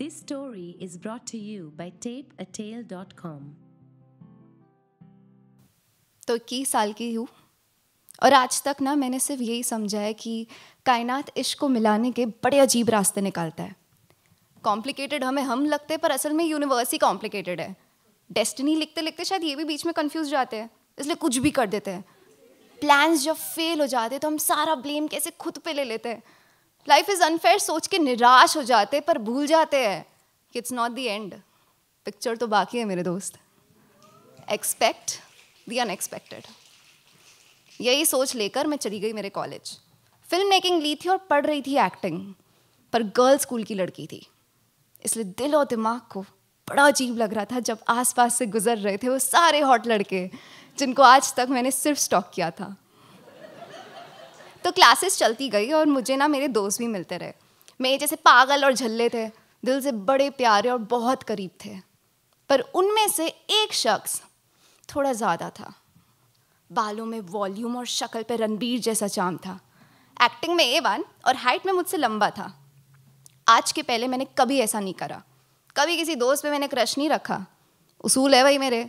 This story is brought to you by tapeatale.com. तो इक्कीस साल की हूँ और आज तक ना मैंने सिर्फ यही समझा है कि कायनात इश्क को मिलाने के बड़े अजीब रास्ते निकालता है कॉम्प्लिकेटेड हमें हम लगते हैं पर असल में यूनिवर्स ही कॉम्प्लिकेटेड है डेस्टिनी लिखते लिखते शायद ये भी बीच में कंफ्यूज जाते हैं इसलिए कुछ भी कर देते हैं प्लान्स जब फेल हो जाते हैं तो हम सारा ब्लेम कैसे खुद पे ले लेते हैं लाइफ इज़ अनफेयर सोच के निराश हो जाते पर भूल जाते हैं कि it's not the end picture तो बाकी है मेरे दोस्त एक्सपेक्ट द अनएक्सपेक्टेड यही सोच लेकर मैं चली गई मेरे कॉलेज फिल्म मेकिंग ली थी और पढ़ रही थी एक्टिंग पर गर्ल्स स्कूल की लड़की थी इसलिए दिल और दिमाग को बड़ा अजीब लग रहा था जब आसपास से गुजर रहे थे वो सारे हॉट लड़के जिनको आज तक मैंने सिर्फ स्टॉक किया था तो क्लासेस चलती गई और मुझे ना मेरे दोस्त भी मिलते रहे मेरे जैसे पागल और झल्ले थे दिल से बड़े प्यारे और बहुत करीब थे पर उनमें से एक शख्स थोड़ा ज़्यादा था बालों में वॉल्यूम और शक्ल पे रणबीर जैसा चाम था एक्टिंग में ए वन और हाइट में मुझसे लंबा था आज के पहले मैंने कभी ऐसा नहीं करा कभी किसी दोस्त पे मैंने क्रश नहीं रखा उसूल है भाई मेरे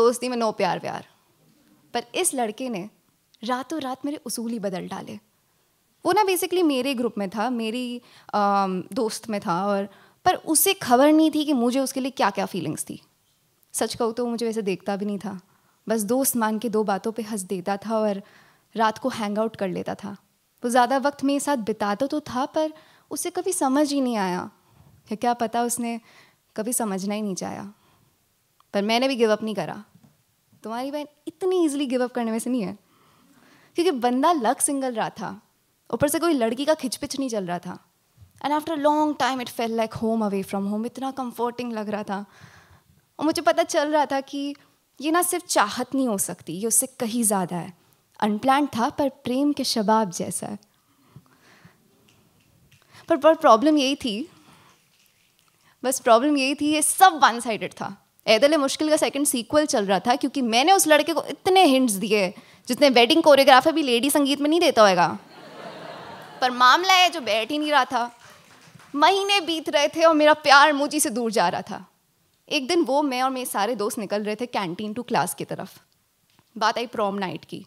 दोस्ती में नो प्यार प्यार पर इस लड़के ने रातों रात मेरे उसूल ही बदल डाले वो ना बेसिकली मेरे ग्रुप में था मेरी आ, दोस्त में था और पर उसे खबर नहीं थी कि मुझे उसके लिए क्या क्या फीलिंग्स थी सच कहूँ तो मुझे वैसे देखता भी नहीं था बस दोस्त मान के दो बातों पे हंस देता था और रात को हैंग आउट कर लेता था वो ज़्यादा वक्त मेरे साथ बिताता तो था पर उसे कभी समझ ही नहीं आया या क्या पता उसने कभी समझना ही नहीं चाहा पर मैंने भी गिव अप नहीं करा तुम्हारी बहन इतनी ईजिली गिव अप करने में से नहीं है क्योंकि बंदा लक सिंगल रहा था ऊपर से कोई लड़की का खिचपिच नहीं चल रहा था and after long time it fell like home away from home इतना कम्फर्टिंग लग रहा था और मुझे पता चल रहा था कि ये ना सिर्फ चाहत नहीं हो सकती ये उससे कहीं ज़्यादा है अनप्लान था पर प्रेम के शबाब जैसा है पर पर प्रॉब्लम यही थी बस प्रॉब्लम यही थी ये सब वन साइडेड था ऐदल मुश्किल का सेकंड सीक्वल चल रहा था क्योंकि मैंने उस लड़के को इतने हिंट्स दिए जितने वेडिंग कोरियोग्राफर भी लेडी संगीत में नहीं देता होगा पर मामला है जो बैठ ही नहीं रहा था महीने बीत रहे थे और मेरा प्यार मुझी से दूर जा रहा था एक दिन वो मैं और मेरे सारे दोस्त निकल रहे थे कैंटीन टू क्लास की तरफ बात आई प्रॉम नाइट की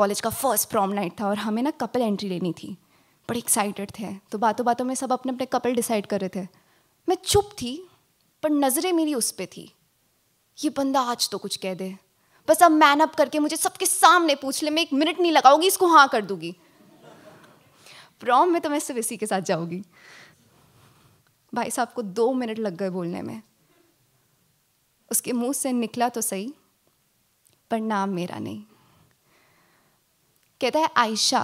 कॉलेज का फर्स्ट प्रॉम नाइट था और हमें ना कपल एंट्री लेनी थी बड़े एक्साइटेड थे तो बातों बातों में सब अपने अपने कपल डिसाइड कर रहे थे मैं चुप थी पर नज़रें मेरी उस पर थी ये बंदा आज तो कुछ कह दे बस अब मैन अप करके मुझे सबके सामने ले मैं एक मिनट नहीं लगाऊंगी इसको हाँ कर दूंगी प्रॉम में तो मैं सिर्फ इसी के साथ जाऊंगी भाई साहब को दो मिनट लग गए बोलने में उसके मुंह से निकला तो सही पर नाम मेरा नहीं कहता है Ayesha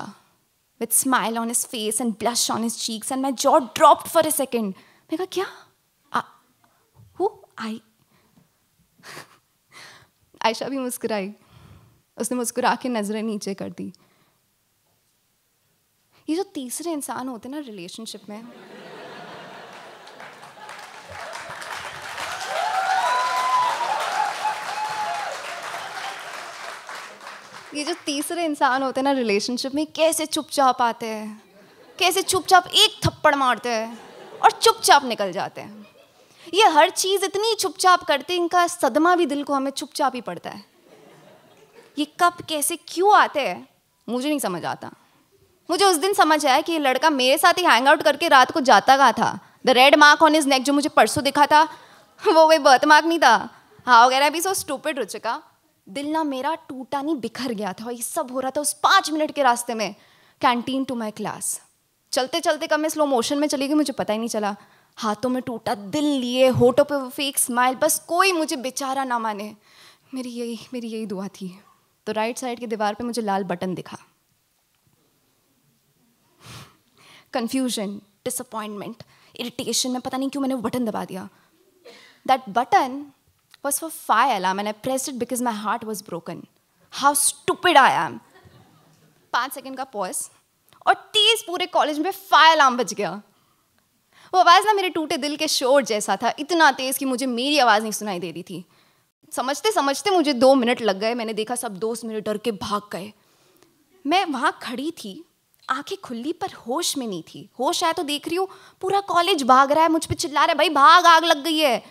with smile on his face and blush on his cheeks and my jaw drop for a second मैं कहा क्या हु आई आयशा भी मुस्कुराई उसने मुस्कुरा के नज़रें नीचे कर दी ये जो तीसरे इंसान होते ना रिलेशनशिप में ये जो तीसरे इंसान होते हैं ना रिलेशनशिप में कैसे चुपचाप आते हैं कैसे चुपचाप एक थप्पड़ मारते हैं और चुपचाप निकल जाते हैं ये हर चीज़ इतनी चुपचाप करते इनका सदमा भी दिल को हमें चुपचाप ही पड़ता है ये कब कैसे क्यों आते हैं मुझे नहीं समझ आता मुझे उस दिन समझ आया कि ये लड़का मेरे साथ ही हैंग आउट करके रात को जाता गया था the red mark on his neck जो मुझे परसों दिखा था वो वे बर्थ मार्क नहीं था हाँ वगैरह भी सो स्टूपिड रुचिका दिल ना मेरा टूटा नहीं बिखर गया था और ये सब हो रहा था उस पाँच मिनट के रास्ते में कैंटीन टू माई क्लास चलते चलते कब मैं स्लो मोशन में चली गई मुझे पता ही नहीं चला हाथों में टूटा दिल लिए होठों पे वो फेक स्माइल बस कोई मुझे बेचारा ना माने मेरी यही मेरी यही दुआ थी तो राइट साइड की दीवार पे मुझे लाल बटन दिखा कन्फ्यूजन डिसअपॉइंटमेंट इरिटेशन में पता नहीं क्यों मैंने वो बटन दबा दिया that button was for fire alarm and I press it because my heart was broken how stupid I am पाँच सेकेंड का पॉज और तेज पूरे कॉलेज में फाई अलार्म बज गया वो आवाज़ ना मेरे टूटे दिल के शोर जैसा था इतना तेज़ कि मुझे मेरी आवाज़ नहीं सुनाई दे रही थी समझते समझते मुझे दो मिनट लग गए मैंने देखा सब दोस्त मेरे डर के भाग गए मैं वहाँ खड़ी थी आंखें खुली पर होश में नहीं थी होश आया तो देख रही हूँ पूरा कॉलेज भाग रहा है मुझ पर चिल्ला रहा है भाई भाग आग लग गई है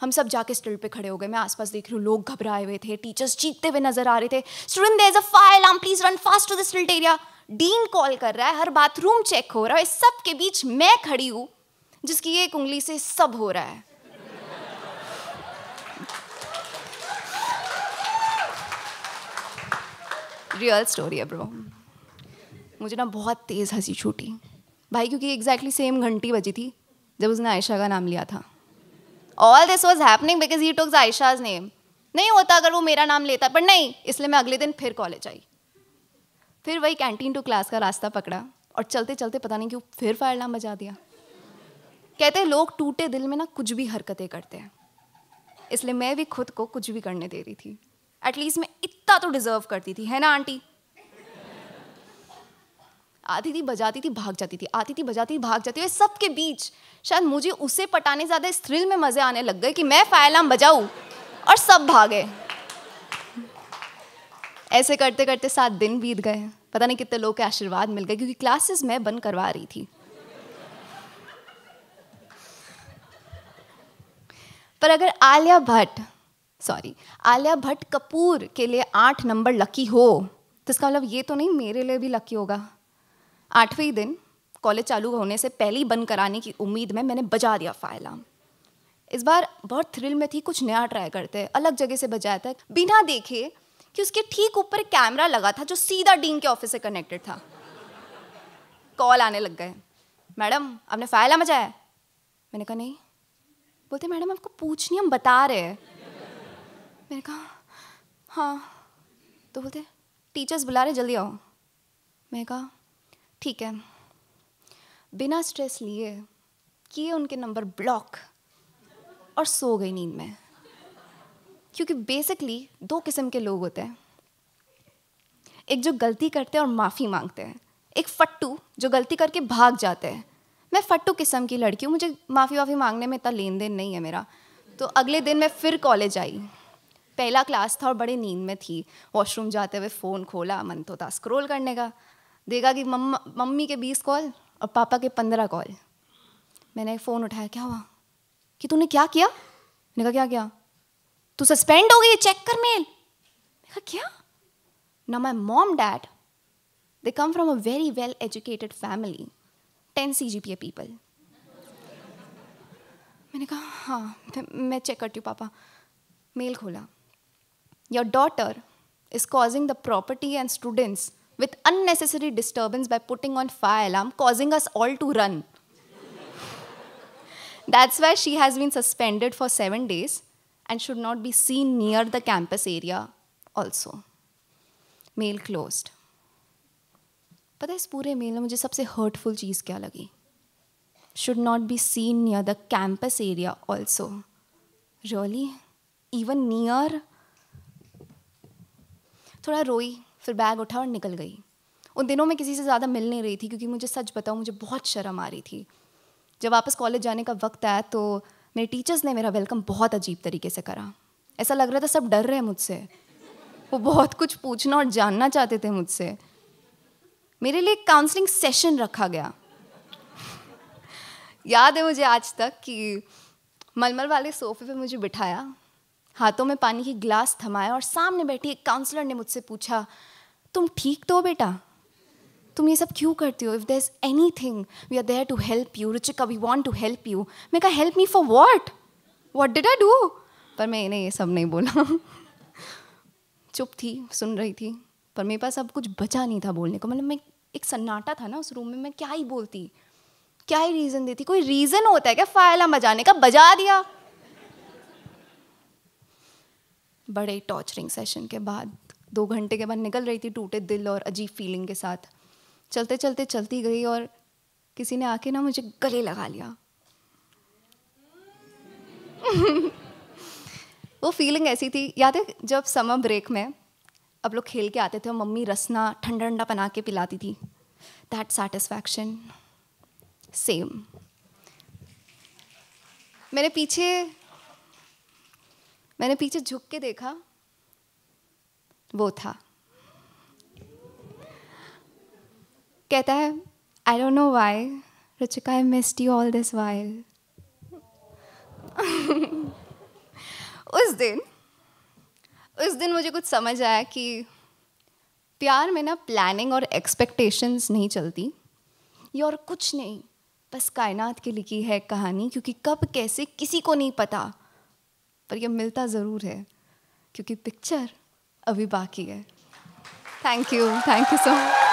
हम सब जाके स्टिल पे खड़े हो गए मैं आसपास देख रही हूँ लोग घबराए हुए थे टीचर्स चीखते हुए नजर आ रहे थे student there is a please run fast to the area dean call कर रहा है हर बाथरूम चेक हो रहा है सब के बीच मैं खड़ी हूँ जिसकी एक उंगली से सब हो रहा है रियल स्टोरी है ब्रो मुझे ना बहुत तेज़ हंसी छूटी भाई क्योंकि एग्जैक्टली सेम घंटी बजी थी जब उसने आयशा का नाम लिया था all this was happening because he talks Ayesha's name नहीं होता अगर वो मेरा नाम लेता पर नहीं इसलिए मैं अगले दिन फिर कॉलेज आई फिर वही कैंटीन टू क्लास का रास्ता पकड़ा और चलते चलते पता नहीं क्यों फिर फायर नाम बजा दिया कहते हैं लोग टूटे दिल में ना कुछ भी हरकतें करते हैं इसलिए मैं भी खुद को कुछ भी करने दे रही थी एटलीस्ट मैं इतना तो डिजर्व करती थी है ना आंटी आती थी बजाती थी भाग जाती थी आती थी बजाती थी भाग जाती थी सबके बीच शायद मुझे उसे पटाने ज़्यादा इस थ्रिल में मज़े आने लग गए कि मैं फायलाम बजाऊ और सब भागे ऐसे करते करते सात दिन बीत गए पता नहीं कितने लोग के आशीर्वाद मिल गए क्योंकि क्लासेस मैं बंद करवा रही थी पर अगर आलिया भट्ट सॉरी आलिया भट्ट कपूर के लिए आठ नंबर लकी हो तो इसका मतलब ये तो नहीं मेरे लिए भी लकी होगा आठवें दिन कॉलेज चालू होने से पहले ही बंद कराने की उम्मीद में मैंने बजा दिया फायलाम इस बार बहुत थ्रिल में थी कुछ नया ट्राई करते हैं अलग जगह से बजाया था बिना देखे कि उसके ठीक ऊपर कैमरा लगा था जो सीधा डीन के ऑफिस से कनेक्टेड था कॉल आने लग गए मैडम आपने फायला मजाया मैंने कहा नहीं बोलते मैडम आपको पूछ नहीं हम बता रहे मैंने कहा हाँ तो बोलते टीचर्स बुला रहे जल्दी आओ मैंने कहा ठीक है बिना स्ट्रेस लिए किए उनके नंबर ब्लॉक और सो गई नींद में क्योंकि बेसिकली दो किस्म के लोग होते हैं एक जो गलती करते हैं और माफ़ी मांगते हैं एक फट्टू जो गलती करके भाग जाते हैं मैं फट्टू किस्म की लड़की हूँ मुझे माफ़ी वाफ़ी मांगने में इतना लेन देन नहीं है मेरा तो अगले दिन मैं फिर कॉलेज आई पहला क्लास था और बड़े नींद में थी वॉशरूम जाते हुए फ़ोन खोला मन तो था स्क्रोल करने का देखा कि मम्मा मम्मी के बीस कॉल और पापा के पंद्रह कॉल मैंने फ़ोन उठाया क्या हुआ कि तूने क्या किया मैंने कहा क्या किया तू सस्पेंड हो गई चेक कर मेल कहा क्या ना my mom dad they come from a very well educated family ten C G P A people मैंने कहा हाँ मैं चेक करती हूँ पापा मेल खोला your daughter is causing the property and students with unnecessary disturbance by putting on fire alarm causing us all to run that's why she has been suspended for seven days and should not be seen near the campus area also mail closed पता है इस पूरे mail में मुझे सबसे hurtful चीज़ क्या लगी should not be seen near the campus area also really even near थोड़ा रोई फिर बैग उठा और निकल गई उन दिनों में किसी से ज़्यादा मिल नहीं रही थी क्योंकि मुझे सच बताओ मुझे बहुत शर्म आ रही थी जब वापस कॉलेज जाने का वक्त आया तो मेरे टीचर्स ने मेरा वेलकम बहुत अजीब तरीके से करा ऐसा लग रहा था सब डर रहे मुझसे वो बहुत कुछ पूछना और जानना चाहते थे मुझसे मेरे लिए काउंसलिंग सेशन रखा गया याद है मुझे आज तक कि मलमल वाले सोफे पे मुझे बिठाया हाथों में पानी की ग्लास थमाया और सामने बैठी एक काउंसलर ने मुझसे पूछा तुम ठीक तो हो बेटा तुम ये सब क्यों करती हो if there is anything we are there to help you Ruchika we want to help you मे का help me for what what did I do पर मैं इन्हें ये सब नहीं बोला चुप थी सुन रही थी पर मेरे पास अब कुछ बचा नहीं था बोलने को मतलब मैं एक सन्नाटा था ना उस रूम में मैं क्या ही बोलती क्या ही रीज़न देती कोई रीज़न होता है क्या फायला बजाने का बजा दिया बड़े टॉर्चरिंग सेशन के बाद दो घंटे के बाद निकल रही थी टूटे दिल और अजीब फीलिंग के साथ चलते चलते चलती गई और किसी ने आके ना मुझे गले लगा लिया वो फीलिंग ऐसी थी याद है जब समर ब्रेक में अब लोग खेल के आते थे और मम्मी रसना ठंडा ठंडा बना के पिलाती थी दैट सेटिस्फैक्शन सेम मैंने पीछे मैंने पीछे झुक के देखा वो था कहता है I don't know why Ruchika I missed you all this while उस दिन उस दिन मुझे कुछ समझ आया कि प्यार में ना प्लानिंग और एक्सपेक्टेशंस नहीं चलती ये और कुछ नहीं बस कायनात की लिखी है कहानी क्योंकि कब कैसे किसी को नहीं पता पर यह मिलता ज़रूर है क्योंकि पिक्चर अभी बाकी है thank you thank you so much